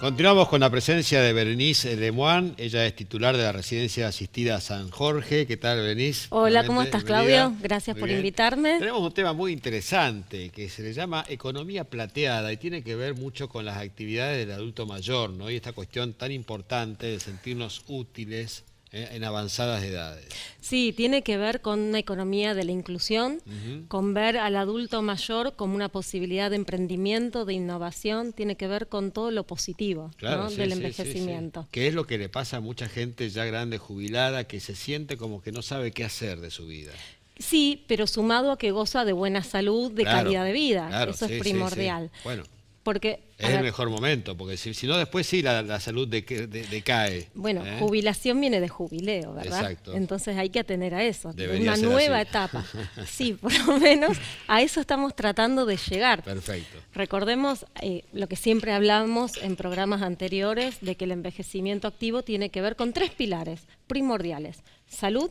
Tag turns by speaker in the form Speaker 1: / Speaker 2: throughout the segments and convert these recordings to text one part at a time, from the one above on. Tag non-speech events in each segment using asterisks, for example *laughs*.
Speaker 1: Continuamos con la presencia de Berenice Lemoine, ella es titular de la residencia asistida San Jorge. ¿Qué tal, Berenice? Hola, ¿cómo estás, Claudio? Gracias por invitarme. Tenemos un tema muy interesante que se le llama economía plateada y tiene que ver mucho con las actividades del adulto mayor, ¿no? Y esta cuestión tan importante de sentirnos útiles, eh, en avanzadas edades.
Speaker 2: Sí, tiene que ver con una economía de la inclusión, con ver al adulto mayor como una posibilidad de emprendimiento, de innovación, tiene que ver con todo lo positivo del envejecimiento.
Speaker 1: ¿Qué que es lo que le pasa a mucha gente ya grande, jubilada, que se siente como que no sabe qué hacer de su vida.
Speaker 2: Sí, pero sumado a que goza de buena salud, de calidad de vida, eso es primordial. Bueno es el mejor
Speaker 1: momento, porque si, no después sí la, salud decae. bueno, ¿eh?
Speaker 2: jubilación viene de jubileo, ¿verdad? Exacto. Entonces hay que atener a eso, una nueva etapa. *laughs* Sí, por lo menos a eso estamos tratando de llegar. Perfecto. Recordemos eh, lo que siempre hablábamos en programas anteriores, de que el envejecimiento activo tiene que ver con tres pilares primordiales. Salud,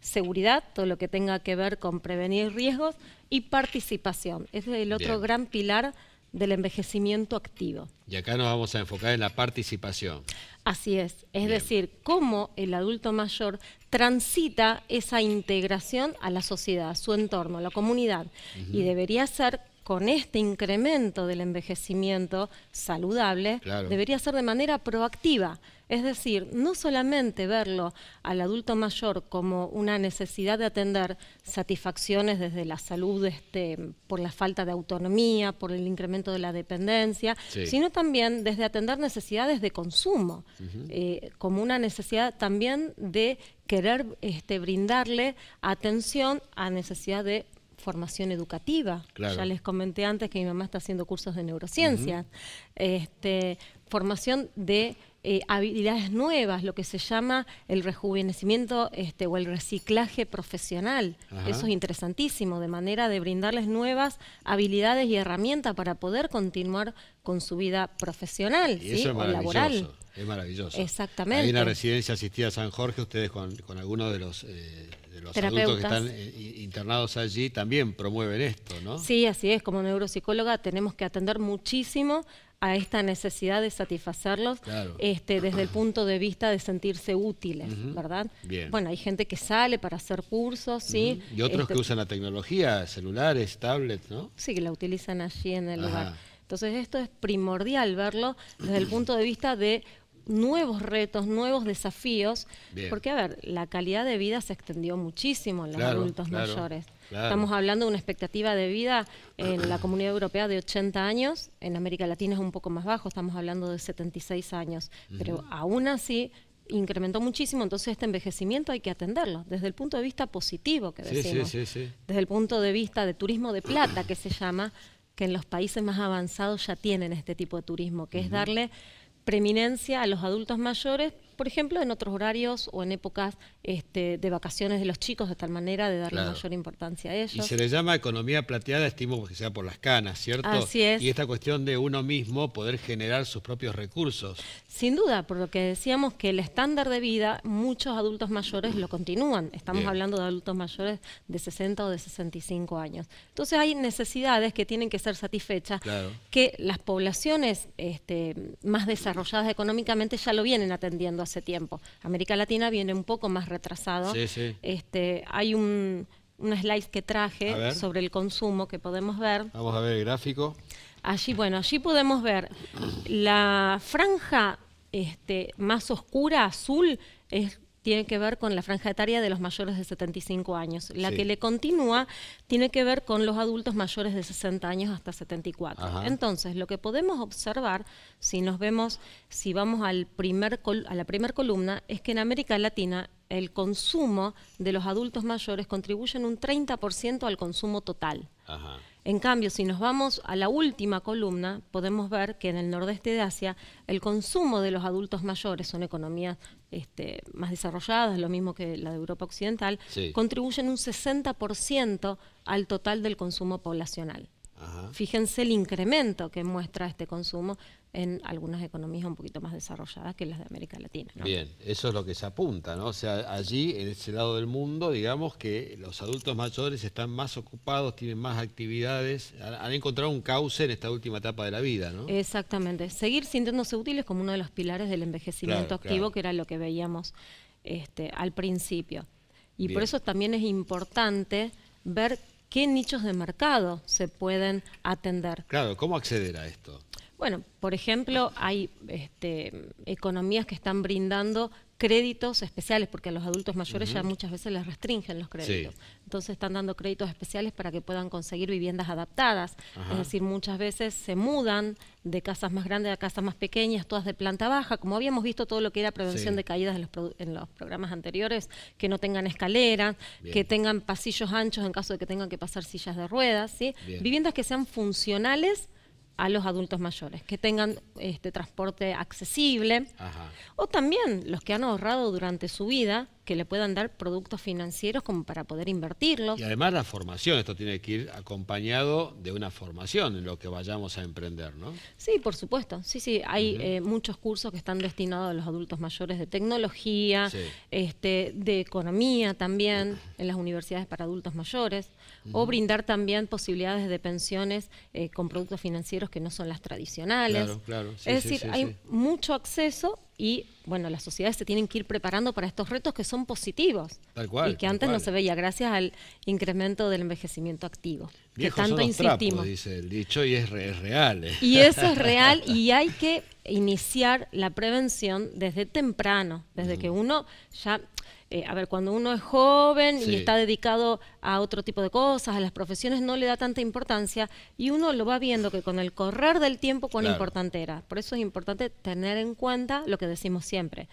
Speaker 2: seguridad, todo lo que tenga que ver con prevenir riesgos y participación. Es el otro gran pilar del envejecimiento activo.
Speaker 1: Y acá nos vamos a enfocar en la participación.
Speaker 2: Así es, es decir, cómo el adulto mayor transita esa integración a la sociedad, a su entorno, a la comunidad. Y debería ser con este incremento del envejecimiento saludable debería ser de manera proactiva. Es decir, no solamente verlo al adulto mayor como una necesidad de atender satisfacciones desde la salud este, por la falta de autonomía, por el incremento de la dependencia, sino también desde atender necesidades de consumo, eh, como una necesidad también de querer este, brindarle atención a necesidad de formación educativa. Ya les comenté antes que mi mamá está haciendo cursos de neurociencias. este, formación de eh, habilidades nuevas, lo que se llama el rejuvenecimiento este, o el reciclaje profesional. Eso es interesantísimo, de manera de brindarles nuevas habilidades y herramientas para poder continuar con su vida profesional y eso es laboral.
Speaker 1: Es maravilloso. Exactamente. Hay una residencia asistida a San Jorge, ustedes con, algunos eh, de los, adultos que están eh, internados allí también promueven esto, ¿no? Sí,
Speaker 2: así es. Como neuropsicóloga tenemos que atender muchísimo a esta necesidad de satisfacerlos este, desde el punto de vista de sentirse útiles, ¿verdad? Bueno, hay gente que sale para hacer cursos, ¿sí? Y otros este, que usan
Speaker 1: la tecnología, celulares, tablets, ¿no?
Speaker 2: Sí, que la utilizan allí en el hogar. lugar. Entonces esto es primordial verlo desde el punto de vista de nuevos retos, nuevos desafíos, porque a ver, la calidad de vida se extendió muchísimo en los adultos mayores. Estamos hablando de una expectativa de vida en la comunidad europea de 80 años, en América Latina es un poco más bajo, estamos hablando de 76 años, pero aún así incrementó muchísimo, entonces este envejecimiento hay que atenderlo desde el punto de vista positivo que decimos, desde el punto de vista de turismo de plata que se llama, que en los países más avanzados ya tienen este tipo de turismo, que es darle preeminencia a los adultos mayores por ejemplo, en otros horarios o en épocas este, de vacaciones de los chicos, de tal manera de darle mayor importancia a ellos. Y se
Speaker 1: le llama economía plateada, estimo que sea por las canas, ¿cierto? Así es. Y esta cuestión de uno mismo poder generar sus propios recursos.
Speaker 2: Sin duda, por lo que decíamos que el estándar de vida, muchos adultos mayores lo continúan. Estamos hablando de adultos mayores de 60 o de 65 años. Entonces hay necesidades que tienen que ser satisfechas, que las poblaciones este, más desarrolladas económicamente ya lo vienen atendiendo ese tiempo. América Latina viene un poco más retrasado. Este, hay un, un slide que traje sobre el consumo que podemos ver.
Speaker 1: Vamos a ver el gráfico.
Speaker 2: Allí, bueno, allí podemos ver la franja este, más oscura, azul, es tiene que ver con la franja etaria de los mayores de 75 años. La que le continúa tiene que ver con los adultos mayores de 60 años hasta 74. Entonces, lo que podemos observar, si nos vemos, si vamos al primer a la primera columna, es que en América Latina el consumo de los adultos mayores en un 30% al consumo total. Ajá. En cambio, si nos vamos a la última columna, podemos ver que en el nordeste de Asia el consumo de los adultos mayores, son economías este, más desarrolladas, lo mismo que la de Europa Occidental, contribuyen un 60% al total del consumo poblacional. Fíjense el incremento que muestra este consumo en algunas economías un poquito más desarrolladas que las de América Latina.
Speaker 1: Bien, eso es lo que se apunta, ¿no? O sea, allí, en ese lado del mundo, digamos que los adultos mayores están más ocupados, tienen más actividades, han, encontrado un cauce en esta última etapa de la vida, ¿no?
Speaker 2: Exactamente, seguir sintiéndose útiles como uno de los pilares del envejecimiento activo, que era lo que veíamos este, al principio. Y por eso también es importante ver qué nichos de mercado se pueden atender.
Speaker 1: Claro, ¿cómo acceder a esto?
Speaker 2: Bueno, por ejemplo, hay este, economías que están brindando créditos especiales, porque a los adultos mayores ya muchas veces les restringen los créditos. Entonces están dando créditos especiales para que puedan conseguir viviendas adaptadas. Es decir, muchas veces se mudan de casas más grandes a casas más pequeñas, todas de planta baja, como habíamos visto todo lo que era prevención de caídas en los, programas anteriores, que no tengan escaleras, que tengan pasillos anchos en caso de que tengan que pasar sillas de ruedas, ¿sí? viviendas que sean funcionales a los adultos mayores, que tengan este transporte accesible o también los que han ahorrado durante su vida que le puedan dar productos financieros como para poder invertirlos. Y
Speaker 1: además la formación, esto tiene que ir acompañado de una formación en lo que vayamos a emprender, ¿no?
Speaker 2: Sí, por supuesto. Sí, sí, hay eh, muchos cursos que están destinados a los adultos mayores de tecnología, este, de economía también, en las universidades para adultos mayores, o brindar también posibilidades de pensiones eh, con productos financieros que no son las tradicionales. Claro, claro. es decir, hay mucho acceso y bueno, las sociedades se tienen que ir preparando para estos retos que son positivos
Speaker 1: tal cual, y que antes no se
Speaker 2: veía gracias al incremento del envejecimiento activo. que tanto insistimos.
Speaker 1: dice el dicho y es, real. Eh. Y eso es real
Speaker 2: y hay que iniciar la prevención desde temprano, desde mm. que uno ya eh, a ver, cuando uno es joven y está dedicado a otro tipo de cosas, a las profesiones, no le da tanta importancia y uno lo va viendo que con el correr del tiempo cuán importante era. Por eso es importante tener en cuenta lo que decimos siempre.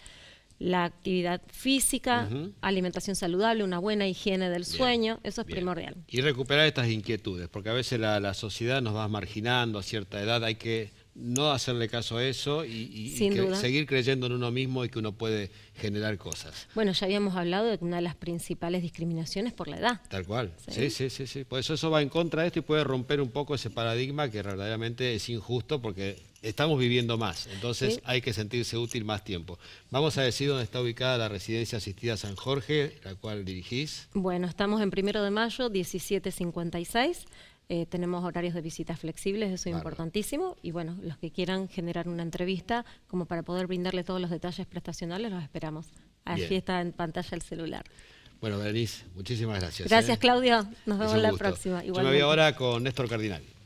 Speaker 2: La actividad física, alimentación saludable, una buena higiene del sueño, eso es primordial.
Speaker 1: Y recuperar estas inquietudes, porque a veces la, la sociedad nos va marginando a cierta edad, hay que no hacerle caso a eso y, seguir creyendo en uno mismo y que uno puede generar cosas.
Speaker 2: Bueno, ya habíamos hablado de que una de las principales discriminaciones por la edad.
Speaker 1: Tal cual, sí, sí, sí, sí. Por eso eso va en contra de esto y puede romper un poco ese paradigma que verdaderamente es injusto porque estamos viviendo más, entonces hay que sentirse útil más tiempo. Vamos a decir dónde está ubicada la residencia asistida San Jorge, la cual dirigís.
Speaker 2: Bueno, estamos en Primero de Mayo, 1756. Eh, tenemos horarios de visitas flexibles, eso es importantísimo. Y bueno, los que quieran generar una entrevista, como para poder brindarle todos los detalles prestacionales, los esperamos. Allí está en pantalla el celular.
Speaker 1: Bueno, Berenice, muchísimas gracias. Gracias, ¿eh? Claudio. Nos vemos la próxima. Igualmente. Yo me ahora con Néstor Cardinal.